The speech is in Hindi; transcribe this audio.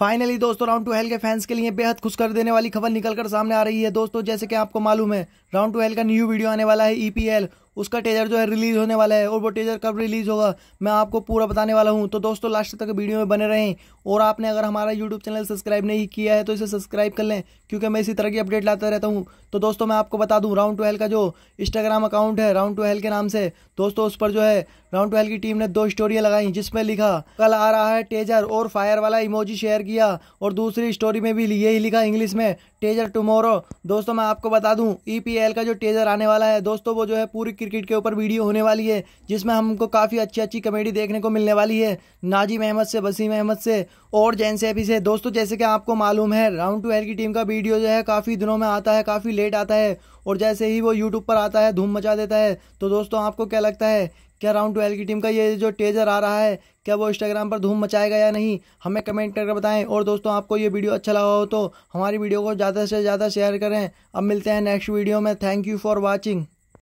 फाइनली दोस्तों राउंड टू हेल के फैंस के लिए बेहद खुश कर देने वाली खबर निकलकर सामने आ रही है दोस्तों जैसे कि आपको मालूम है राउंड टू हेल का न्यू वीडियो आने वाला है ईपीएल e उसका टेजर जो है रिलीज़ होने वाला है और वो टेजर कब रिलीज़ होगा मैं आपको पूरा बताने वाला हूँ तो दोस्तों लास्ट तक वीडियो में बने रहें और आपने अगर हमारा यूट्यूब चैनल सब्सक्राइब नहीं किया है तो इसे सब्सक्राइब कर लें क्योंकि मैं इसी तरह की अपडेट लाता रहता हूँ तो दोस्तों मैं आपको बता दूँ राउंड ट्वेल्व का जो इंस्टाग्राम अकाउंट है राउंड ट्वेल्व के नाम से दोस्तों उस पर जो है राउंड ट्वेल्व की टीम ने दो स्टोरियाँ लगाई जिसमें लिखा कल आ रहा है टेजर और फायर वाला इमोजी शेयर किया और दूसरी स्टोरी में भी यही लिखा इंग्लिश में टेजर टुमोरो दोस्तों मैं आपको बता दूं ईपीएल e का जो टेजर आने वाला है दोस्तों वो जो है पूरी क्रिकेट के ऊपर वीडियो होने वाली है जिसमें हमको काफ़ी अच्छी अच्छी कमेडी देखने को मिलने वाली है नाजिम अहमद से वसीम अहमद से और जैन सैफी से दोस्तों जैसे कि आपको मालूम है राउंड टू एल की टीम का वीडियो जो है काफ़ी दिनों में आता है काफ़ी लेट आता है और जैसे ही वो यूट्यूब पर आता है धूम मचा देता है तो दोस्तों आपको क्या लगता है क्या राउंड ट्वेल्व की टीम का ये जो टेजर आ रहा है क्या वो इंस्टाग्राम पर धूम मचाएगा या नहीं हमें कमेंट करके बताएं और दोस्तों आपको ये वीडियो अच्छा लगा हो तो हमारी वीडियो को ज़्यादा से ज़्यादा शेयर करें अब मिलते हैं नेक्स्ट वीडियो में थैंक यू फॉर वॉचिंग